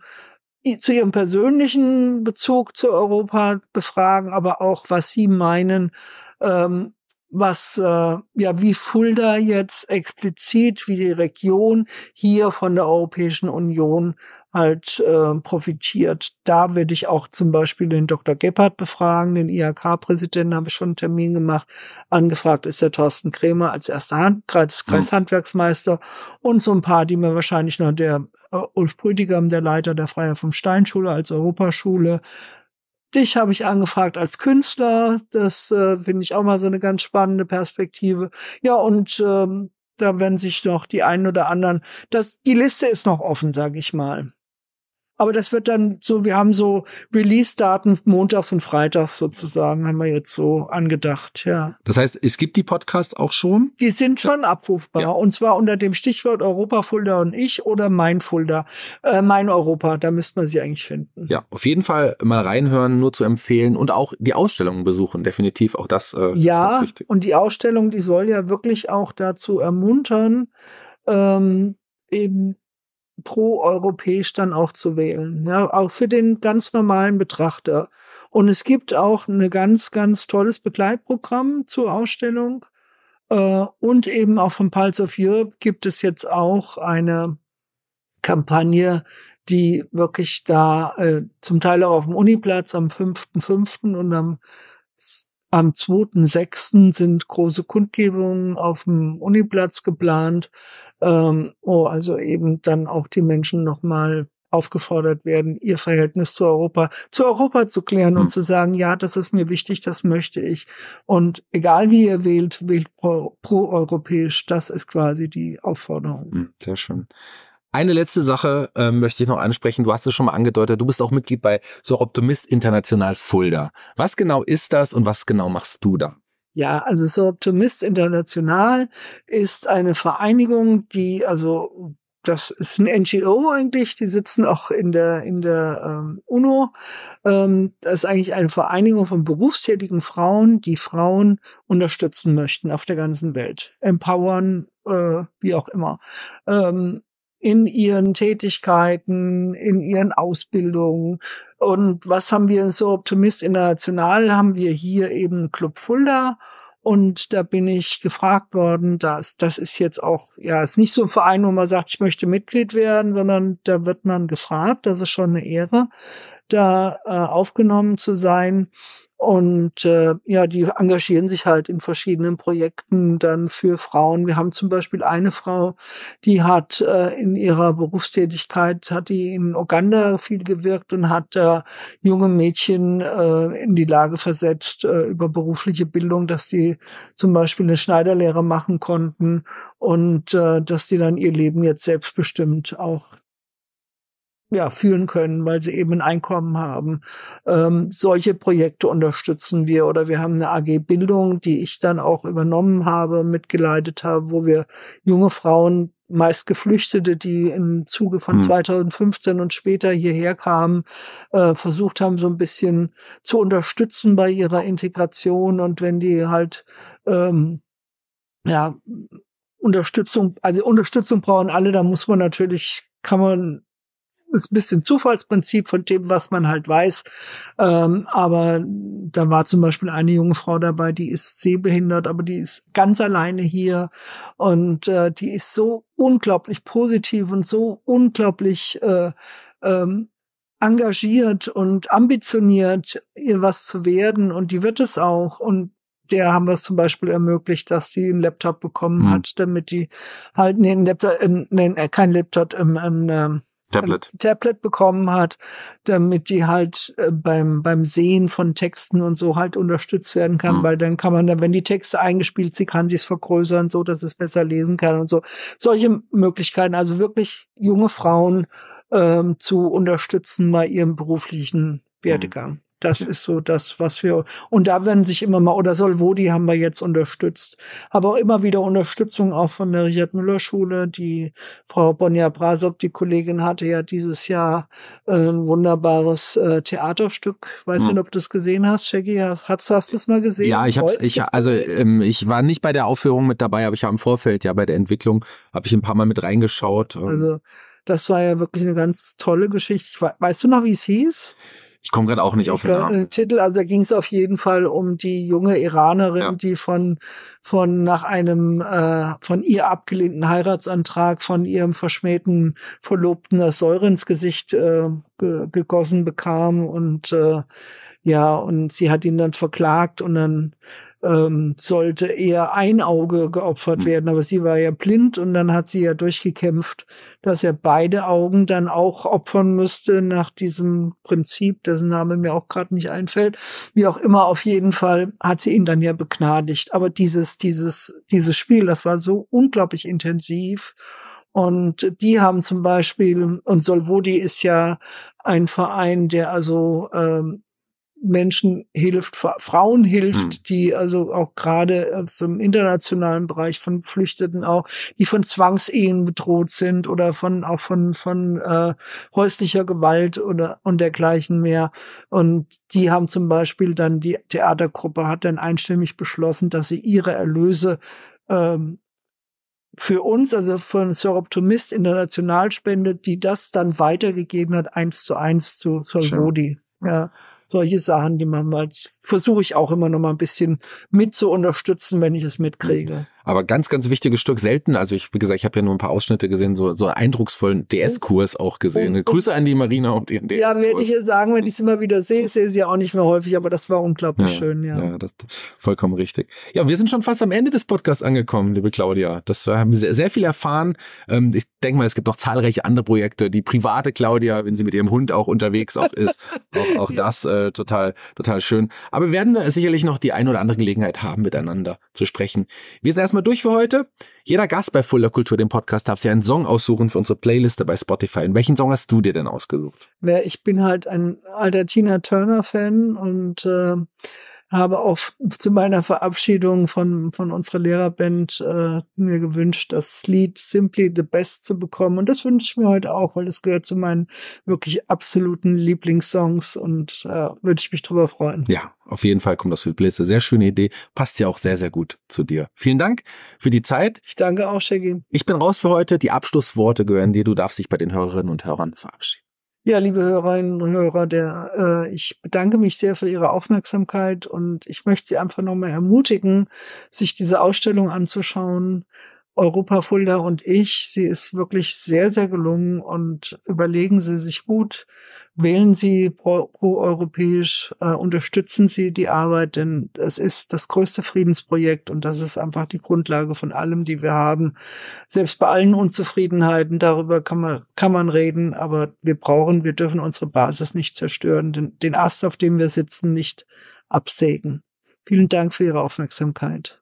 Speaker 1: zu ihrem persönlichen Bezug zu Europa befragen, aber auch was sie meinen, ähm, was äh, ja wie Fulda jetzt explizit, wie die Region hier von der Europäischen Union halt äh, profitiert. Da werde ich auch zum Beispiel den Dr. Gebhardt befragen, den IHK-Präsidenten, habe ich schon einen Termin gemacht. Angefragt ist der Thorsten Krämer als erster Hand, mhm. Kreishandwerksmeister mhm. und so ein paar, die mir wahrscheinlich noch der äh, Ulf Brüdigam, der Leiter der Freier vom Steinschule als Europaschule, dich habe ich angefragt als Künstler. Das äh, finde ich auch mal so eine ganz spannende Perspektive. Ja, und ähm, da werden sich noch die einen oder anderen. Das, die Liste ist noch offen, sage ich mal. Aber das wird dann so, wir haben so Release-Daten montags und freitags sozusagen, haben wir jetzt so angedacht, ja.
Speaker 2: Das heißt, es gibt die Podcasts auch schon?
Speaker 1: Die sind schon ja. abrufbar. Ja. Und zwar unter dem Stichwort Europa-Fulda und ich oder mein Fulda, äh, mein Europa, da müsste man sie
Speaker 2: eigentlich finden. Ja, auf jeden Fall mal reinhören, nur zu empfehlen und auch die Ausstellungen besuchen, definitiv auch das. Äh,
Speaker 1: ja, das und die Ausstellung, die soll ja wirklich auch dazu ermuntern, ähm, eben pro-europäisch dann auch zu wählen, ja, auch für den ganz normalen Betrachter. Und es gibt auch ein ganz, ganz tolles Begleitprogramm zur Ausstellung. Äh, und eben auch von Pulse of Europe gibt es jetzt auch eine Kampagne, die wirklich da äh, zum Teil auch auf dem Uniplatz am 5.5. und am am 2.6. sind große Kundgebungen auf dem Uniplatz geplant, ähm, wo also eben dann auch die Menschen nochmal aufgefordert werden, ihr Verhältnis zu Europa, zu Europa zu klären und hm. zu sagen, ja, das ist mir wichtig, das möchte ich. Und egal wie ihr wählt, wählt pro-europäisch. Pro das ist quasi die
Speaker 2: Aufforderung. Hm, sehr schön. Eine letzte Sache äh, möchte ich noch ansprechen. Du hast es schon mal angedeutet. Du bist auch Mitglied bei So Optimist International Fulda. Was genau ist das und was genau machst du da?
Speaker 1: Ja, also So Optimist International ist eine Vereinigung, die also das ist ein NGO eigentlich, die sitzen auch in der, in der ähm, UNO. Ähm, das ist eigentlich eine Vereinigung von berufstätigen Frauen, die Frauen unterstützen möchten auf der ganzen Welt, empowern, äh, wie auch immer. Ähm, in ihren Tätigkeiten, in ihren Ausbildungen. Und was haben wir so Optimist International? Haben wir hier eben Club Fulda. Und da bin ich gefragt worden, dass das ist jetzt auch, ja, ist nicht so ein Verein, wo man sagt, ich möchte Mitglied werden, sondern da wird man gefragt, das ist schon eine Ehre, da äh, aufgenommen zu sein. Und äh, ja, die engagieren sich halt in verschiedenen Projekten dann für Frauen. Wir haben zum Beispiel eine Frau, die hat äh, in ihrer Berufstätigkeit, hat die in Uganda viel gewirkt und hat äh, junge Mädchen äh, in die Lage versetzt, äh, über berufliche Bildung, dass die zum Beispiel eine Schneiderlehre machen konnten und äh, dass die dann ihr Leben jetzt selbstbestimmt auch ja, führen können, weil sie eben ein Einkommen haben. Ähm, solche Projekte unterstützen wir oder wir haben eine AG Bildung, die ich dann auch übernommen habe, mitgeleitet habe, wo wir junge Frauen, meist Geflüchtete, die im Zuge von mhm. 2015 und später hierher kamen, äh, versucht haben, so ein bisschen zu unterstützen bei ihrer Integration und wenn die halt ähm, ja Unterstützung, also Unterstützung brauchen alle, da muss man natürlich kann man ist ein bisschen Zufallsprinzip von dem, was man halt weiß. Ähm, aber da war zum Beispiel eine junge Frau dabei, die ist sehbehindert, aber die ist ganz alleine hier und äh, die ist so unglaublich positiv und so unglaublich äh, ähm, engagiert und ambitioniert, ihr was zu werden und die wird es auch und der haben wir es zum Beispiel ermöglicht, dass die einen Laptop bekommen mhm. hat, damit die halt nee, einen Laptop, äh, nee, äh, kein Laptop, ähm, ähm, ähm Tablet. Tablet bekommen hat, damit die halt äh, beim, beim Sehen von Texten und so halt unterstützt werden kann, mhm. weil dann kann man dann, wenn die Texte eingespielt sind, kann sie es vergrößern, so dass es besser lesen kann und so. Solche Möglichkeiten, also wirklich junge Frauen ähm, zu unterstützen bei ihrem beruflichen mhm. Werdegang. Mhm. Das ist so das, was wir, und da werden sich immer mal, oder Solvodi haben wir jetzt unterstützt, aber auch immer wieder Unterstützung auch von der Richard-Müller-Schule. Die Frau Bonja Brasop, die Kollegin, hatte ja dieses Jahr äh, ein wunderbares äh, Theaterstück. Weiß hm. nicht, ob du es gesehen hast, Shaggy. Hast, hast du es mal gesehen? Ja, ich hab's,
Speaker 2: ich, also ähm, ich war nicht bei der Aufführung mit dabei, aber ich habe im Vorfeld ja bei der Entwicklung, habe ich ein paar Mal mit reingeschaut. Ähm. Also
Speaker 1: das war ja wirklich eine ganz tolle Geschichte. Weißt du noch, wie es hieß?
Speaker 2: Ich komme gerade auch nicht auf den Namen.
Speaker 1: Titel, also da ging es auf jeden Fall um die junge Iranerin, ja. die von von nach einem äh, von ihr abgelehnten Heiratsantrag von ihrem verschmähten Verlobten das Säure ins Gesicht äh, ge gegossen bekam und äh, ja und sie hat ihn dann verklagt und dann ähm, sollte eher ein Auge geopfert hm. werden, aber sie war ja blind und dann hat sie ja durchgekämpft, dass er beide Augen dann auch opfern müsste nach diesem Prinzip, dessen Name mir auch gerade nicht einfällt. Wie auch immer, auf jeden Fall hat sie ihn dann ja begnadigt. Aber dieses, dieses, dieses Spiel, das war so unglaublich intensiv. Und die haben zum Beispiel, und Solvodi ist ja ein Verein, der also ähm, Menschen hilft, Frauen hilft, mhm. die also auch gerade äh, im internationalen Bereich von Geflüchteten auch, die von Zwangsehen bedroht sind oder von auch von von äh, häuslicher Gewalt oder und dergleichen mehr. Und die haben zum Beispiel dann die Theatergruppe hat dann einstimmig beschlossen, dass sie ihre Erlöse ähm, für uns, also von Soroptomist international spendet, die das dann weitergegeben hat, eins zu eins zu, zu Rodi. Ja solche Sachen, die man mal versuche ich auch immer noch mal ein bisschen mit zu unterstützen, wenn ich es mitkriege.
Speaker 2: Aber ganz, ganz wichtiges Stück, selten. Also ich, wie gesagt, ich habe ja nur ein paar Ausschnitte gesehen, so, so eindrucksvollen DS-Kurs auch gesehen. Und, oh, oh. Grüße an die Marina und ihren DS. -Kurs. Ja, werde ich ihr
Speaker 1: sagen, wenn ich es immer wieder sehe, ich sehe sie ja auch nicht mehr häufig, aber das war unglaublich ja, schön, ja. Ja,
Speaker 2: das, vollkommen richtig. Ja, wir sind schon fast am Ende des Podcasts angekommen, liebe Claudia. Das äh, haben wir sehr, sehr viel erfahren. Ähm, ich denke mal, es gibt noch zahlreiche andere Projekte. Die private Claudia, wenn sie mit ihrem Hund auch unterwegs auch ist, auch, auch ja. das äh, total, total schön. Aber wir werden äh, sicherlich noch die ein oder andere Gelegenheit haben, miteinander zu sprechen. Wir sind erstmal wir durch für heute. Jeder Gast bei Fuller Kultur, dem Podcast, darf sich einen Song aussuchen für unsere Playliste bei Spotify. Und welchen Song hast du dir denn ausgesucht?
Speaker 1: Ja, ich bin halt ein alter Tina Turner-Fan und äh, habe auch zu meiner Verabschiedung von, von unserer Lehrerband äh, mir gewünscht, das Lied Simply the Best zu bekommen. Und das wünsche ich mir heute auch, weil das gehört zu meinen wirklich absoluten Lieblingssongs und äh, würde ich mich drüber freuen.
Speaker 2: Ja, auf jeden Fall kommt das für die Sehr schöne Idee. Passt ja auch sehr, sehr gut zu dir. Vielen Dank für die Zeit. Ich danke auch, Shaggy. Ich bin raus für heute. Die Abschlussworte gehören dir. Du darfst dich bei den Hörerinnen und Hörern verabschieden.
Speaker 1: Ja, liebe Hörerinnen und Hörer, der, äh, ich bedanke mich sehr für Ihre Aufmerksamkeit und ich möchte Sie einfach nochmal ermutigen, sich diese Ausstellung anzuschauen. Europa Fulda und ich. Sie ist wirklich sehr, sehr gelungen und überlegen Sie sich gut, wählen Sie pro-europäisch, pro äh, unterstützen Sie die Arbeit, denn es ist das größte Friedensprojekt und das ist einfach die Grundlage von allem, die wir haben. Selbst bei allen Unzufriedenheiten, darüber kann man, kann man reden, aber wir brauchen, wir dürfen unsere Basis nicht zerstören, den, den Ast, auf dem wir sitzen, nicht absägen. Vielen Dank für Ihre Aufmerksamkeit.